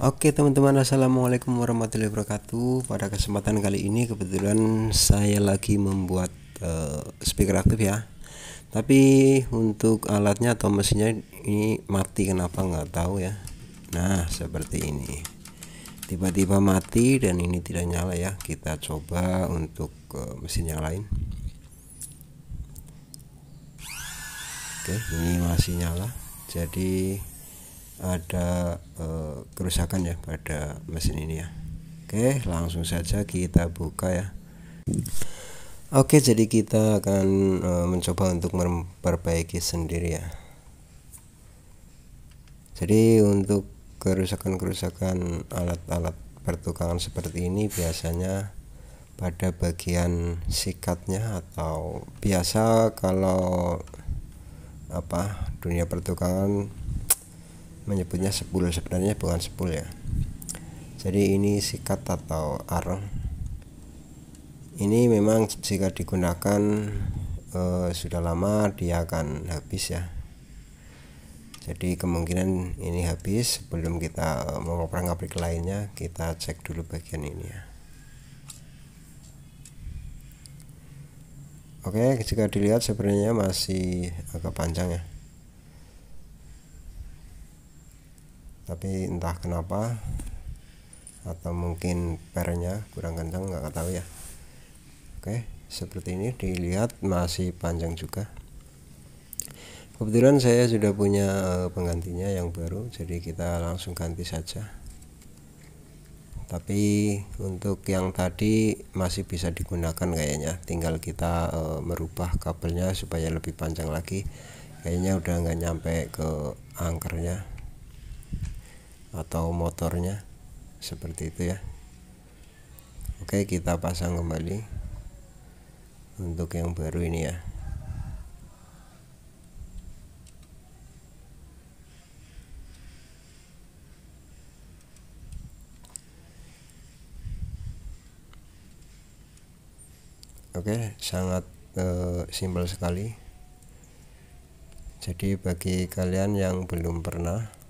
Oke teman-teman Assalamualaikum warahmatullahi wabarakatuh Pada kesempatan kali ini kebetulan saya lagi membuat uh, speaker aktif ya Tapi untuk alatnya atau mesinnya ini mati kenapa nggak tahu ya Nah seperti ini Tiba-tiba mati dan ini tidak nyala ya Kita coba untuk uh, mesin yang lain Oke ini masih nyala Jadi ada uh, kerusakan ya pada mesin ini ya Oke langsung saja kita buka ya Oke jadi kita akan uh, mencoba untuk memperbaiki sendiri ya jadi untuk kerusakan-kerusakan alat-alat pertukangan seperti ini biasanya pada bagian sikatnya atau biasa kalau apa dunia pertukangan menyebutnya sepul sebenarnya bukan sepul ya jadi ini sikat atau arang ini memang jika digunakan eh, sudah lama dia akan habis ya jadi kemungkinan ini habis sebelum kita eh, mengoprak lainnya kita cek dulu bagian ini ya Oke jika dilihat sebenarnya masih agak panjang ya tapi entah kenapa atau mungkin pernya kurang kencang nggak tahu ya oke seperti ini dilihat masih panjang juga kebetulan saya sudah punya eh, penggantinya yang baru jadi kita langsung ganti saja tapi untuk yang tadi masih bisa digunakan kayaknya tinggal kita e, merubah kabelnya supaya lebih panjang lagi kayaknya udah nggak nyampe ke angkernya atau motornya seperti itu ya Oke kita pasang kembali untuk yang baru ini ya Oke sangat eh, simpel sekali jadi bagi kalian yang belum pernah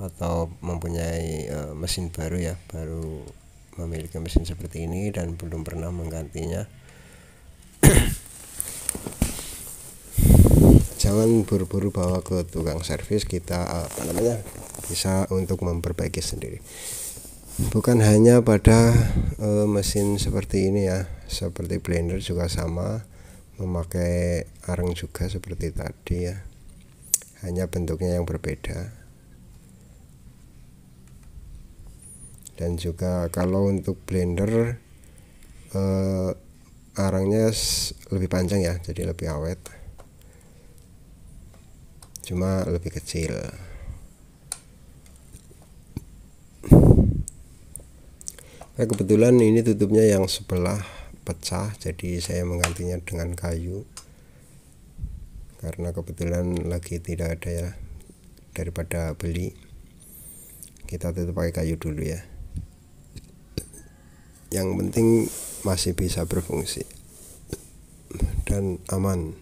atau mempunyai uh, mesin baru ya baru memiliki mesin seperti ini dan belum pernah menggantinya jangan buru-buru bawa ke tukang servis kita eh, apa namanya bisa untuk memperbaiki sendiri bukan hanya pada uh, mesin seperti ini ya seperti blender juga sama memakai arang juga seperti tadi ya hanya bentuknya yang berbeda dan juga kalau untuk blender eh, arangnya lebih panjang ya jadi lebih awet cuma lebih kecil nah, kebetulan ini tutupnya yang sebelah pecah jadi saya menggantinya dengan kayu karena kebetulan lagi tidak ada ya daripada beli kita tutup pakai kayu dulu ya yang penting masih bisa berfungsi dan aman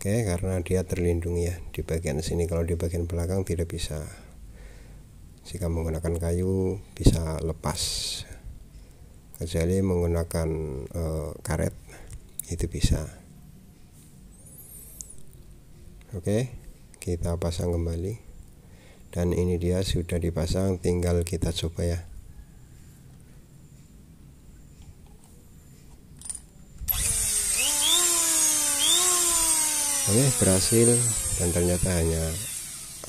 oke karena dia terlindung ya di bagian sini kalau di bagian belakang tidak bisa jika menggunakan kayu bisa lepas kecuali menggunakan e, karet itu bisa oke kita pasang kembali dan ini dia sudah dipasang tinggal kita coba ya oke berhasil dan ternyata hanya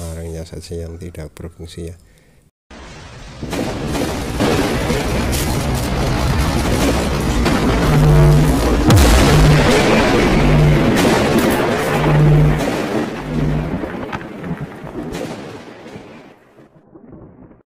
orangnya saja yang tidak berfungsi ya